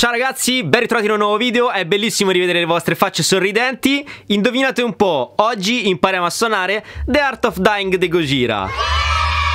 Ciao ragazzi, ben ritrovati in un nuovo video, è bellissimo rivedere le vostre facce sorridenti Indovinate un po', oggi impariamo a suonare The Art of Dying di Gojira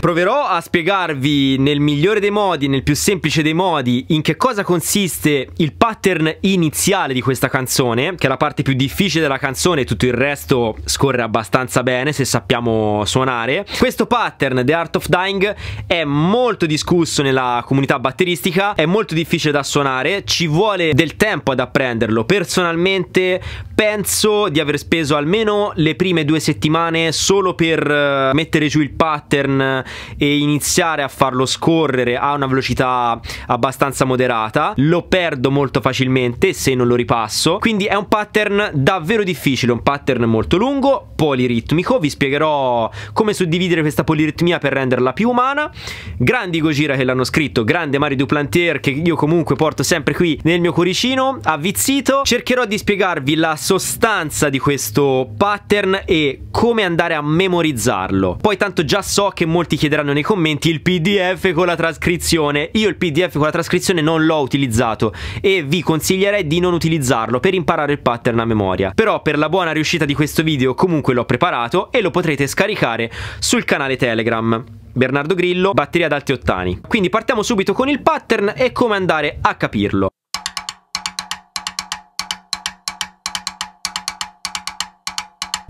Proverò a spiegarvi nel migliore dei modi, nel più semplice dei modi, in che cosa consiste il pattern iniziale di questa canzone, che è la parte più difficile della canzone, tutto il resto scorre abbastanza bene se sappiamo suonare. Questo pattern, The Art of Dying, è molto discusso nella comunità batteristica, è molto difficile da suonare, ci vuole del tempo ad apprenderlo. Personalmente penso di aver speso almeno le prime due settimane solo per eh, mettere giù il pattern, e iniziare a farlo scorrere a una velocità abbastanza moderata. Lo perdo molto facilmente se non lo ripasso. Quindi è un pattern davvero difficile, un pattern molto lungo, poliritmico. Vi spiegherò come suddividere questa poliritmia per renderla più umana. Grandi Gojira che l'hanno scritto, grande Mario Duplantier che io comunque porto sempre qui nel mio cuoricino, avvizzito. Cercherò di spiegarvi la sostanza di questo pattern e come andare a memorizzarlo. Poi tanto già so che molti chiedono chiederanno nei commenti il PDF con la trascrizione. Io il PDF con la trascrizione non l'ho utilizzato e vi consiglierei di non utilizzarlo per imparare il pattern a memoria. Però per la buona riuscita di questo video comunque l'ho preparato e lo potrete scaricare sul canale Telegram. Bernardo Grillo, batteria ad alti ottani. Quindi partiamo subito con il pattern e come andare a capirlo.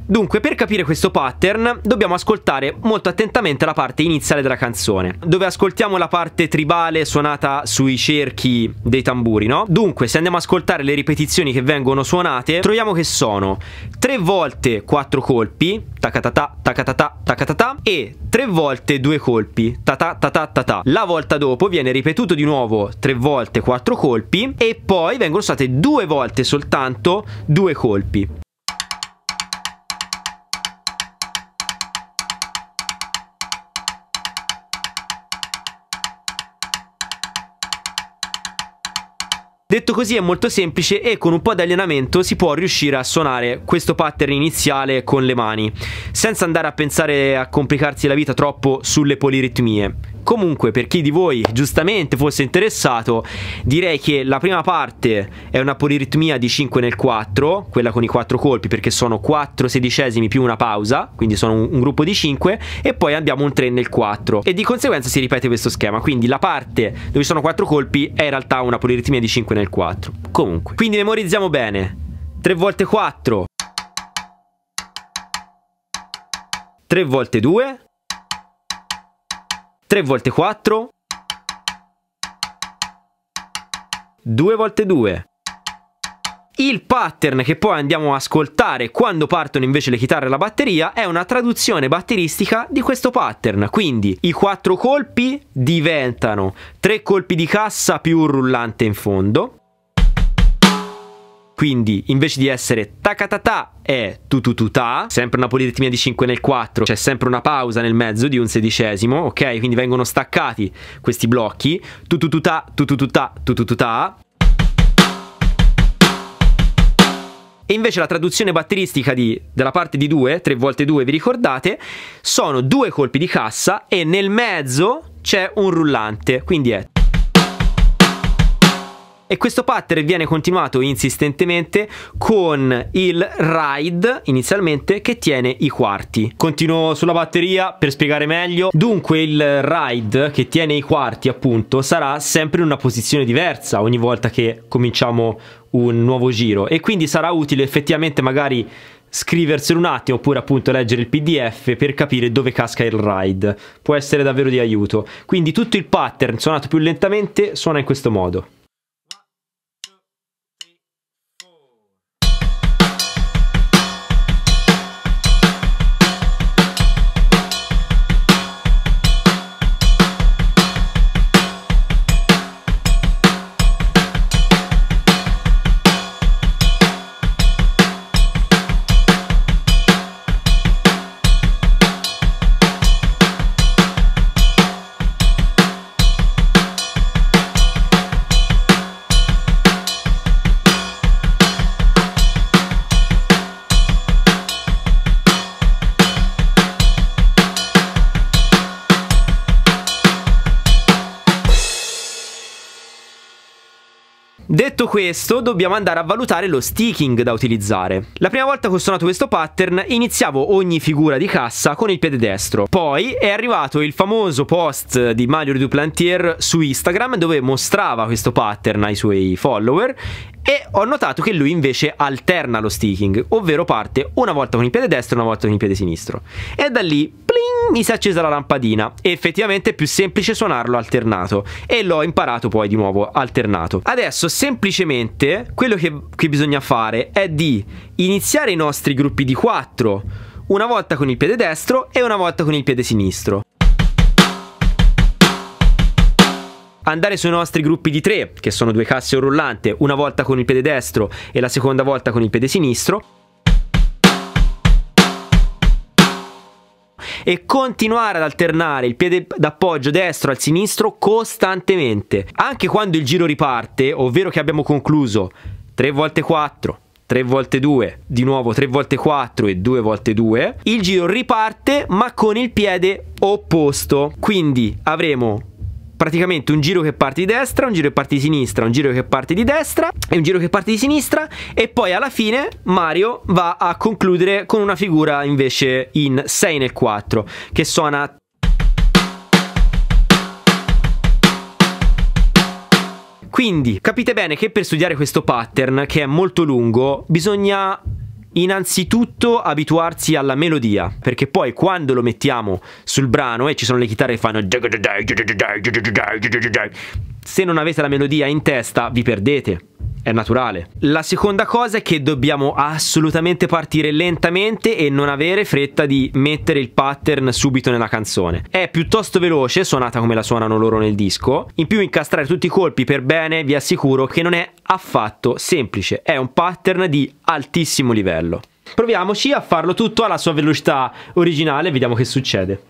Dunque, per capire questo pattern, dobbiamo ascoltare molto attentamente la parte iniziale della canzone, dove ascoltiamo la parte tribale suonata sui cerchi dei tamburi, no? Dunque, se andiamo ad ascoltare le ripetizioni che vengono suonate, troviamo che sono tre volte quattro colpi, tacatata, tacatata, tacatata, e tre volte due colpi, ta-ta-ta-ta-ta. La volta dopo viene ripetuto di nuovo tre volte quattro colpi, e poi vengono suonate due volte soltanto due colpi. Detto così è molto semplice e con un po' di allenamento si può riuscire a suonare questo pattern iniziale con le mani, senza andare a pensare a complicarsi la vita troppo sulle poliritmie. Comunque, per chi di voi giustamente fosse interessato, direi che la prima parte è una poliritmia di 5 nel 4, quella con i 4 colpi, perché sono 4 sedicesimi più una pausa, quindi sono un, un gruppo di 5, e poi abbiamo un 3 nel 4. E di conseguenza si ripete questo schema, quindi la parte dove sono 4 colpi è in realtà una poliritmia di 5 nel 4. Comunque, quindi memorizziamo bene. 3 volte 4 3 volte 2 3 volte 4, 2 volte 2. Il pattern che poi andiamo a ascoltare quando partono invece le chitarre e la batteria è una traduzione batteristica di questo pattern, quindi i quattro colpi diventano tre colpi di cassa più un rullante in fondo, quindi invece di essere tacatata è tutututa, sempre una poliritmia di 5 nel 4, c'è sempre una pausa nel mezzo di un sedicesimo, ok? Quindi vengono staccati questi blocchi, tutututa, tutututa, tutututa. E invece la traduzione batteristica di, della parte di 2, 3 volte 2 vi ricordate, sono due colpi di cassa e nel mezzo c'è un rullante, quindi è e questo pattern viene continuato insistentemente con il ride inizialmente che tiene i quarti. Continuo sulla batteria per spiegare meglio. Dunque il ride che tiene i quarti appunto sarà sempre in una posizione diversa ogni volta che cominciamo un nuovo giro e quindi sarà utile effettivamente magari scriverselo un attimo oppure appunto leggere il pdf per capire dove casca il ride può essere davvero di aiuto quindi tutto il pattern suonato più lentamente suona in questo modo Detto questo, dobbiamo andare a valutare lo sticking da utilizzare. La prima volta che ho suonato questo pattern, iniziavo ogni figura di cassa con il piede destro. Poi è arrivato il famoso post di Mario Duplantier su Instagram dove mostrava questo pattern ai suoi follower e ho notato che lui invece alterna lo sticking, ovvero parte una volta con il piede destro e una volta con il piede sinistro. E da lì bling, mi si è accesa la lampadina e effettivamente è più semplice suonarlo alternato e l'ho imparato poi di nuovo alternato. Adesso semplicemente quello che, che bisogna fare è di iniziare i nostri gruppi di 4 una volta con il piede destro e una volta con il piede sinistro. andare sui nostri gruppi di tre, che sono due casse o rullante, una volta con il piede destro e la seconda volta con il piede sinistro, e continuare ad alternare il piede d'appoggio destro al sinistro costantemente. Anche quando il giro riparte, ovvero che abbiamo concluso 3 volte 4, 3 volte 2, di nuovo 3 volte 4 e 2 volte 2, il giro riparte ma con il piede opposto. Quindi avremo praticamente un giro che parte di destra, un giro che parte di sinistra, un giro che parte di destra e un giro che parte di sinistra e poi alla fine Mario va a concludere con una figura invece in 6 nel 4 che suona Quindi capite bene che per studiare questo pattern, che è molto lungo, bisogna innanzitutto abituarsi alla melodia, perché poi quando lo mettiamo sul brano e ci sono le chitarre che fanno se non avete la melodia in testa vi perdete. È naturale. La seconda cosa è che dobbiamo assolutamente partire lentamente e non avere fretta di mettere il pattern subito nella canzone. È piuttosto veloce, suonata come la suonano loro nel disco. In più incastrare tutti i colpi per bene vi assicuro che non è affatto semplice. È un pattern di altissimo livello. Proviamoci a farlo tutto alla sua velocità originale e vediamo che succede.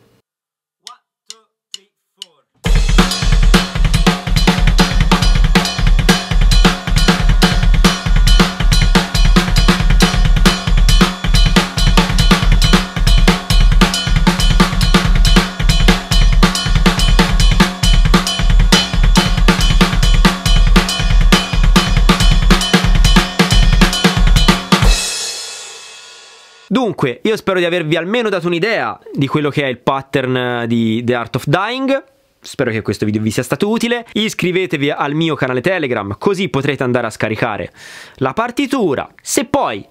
Dunque, io spero di avervi almeno dato un'idea di quello che è il pattern eh, di The Art of Dying. Spero che questo video vi sia stato utile. Iscrivetevi al mio canale Telegram, così potrete andare a scaricare la partitura. Se poi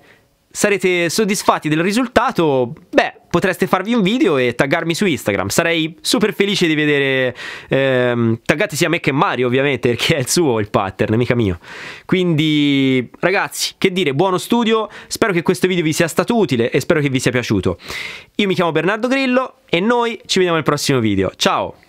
sarete soddisfatti del risultato, beh, potreste farvi un video e taggarmi su Instagram. Sarei super felice di vedere. Ehm, taggate sia me che Mario, ovviamente, perché è il suo il pattern, mica mio. Quindi, ragazzi, che dire, buono studio. Spero che questo video vi sia stato utile e spero che vi sia piaciuto. Io mi chiamo Bernardo Grillo e noi ci vediamo al prossimo video. Ciao!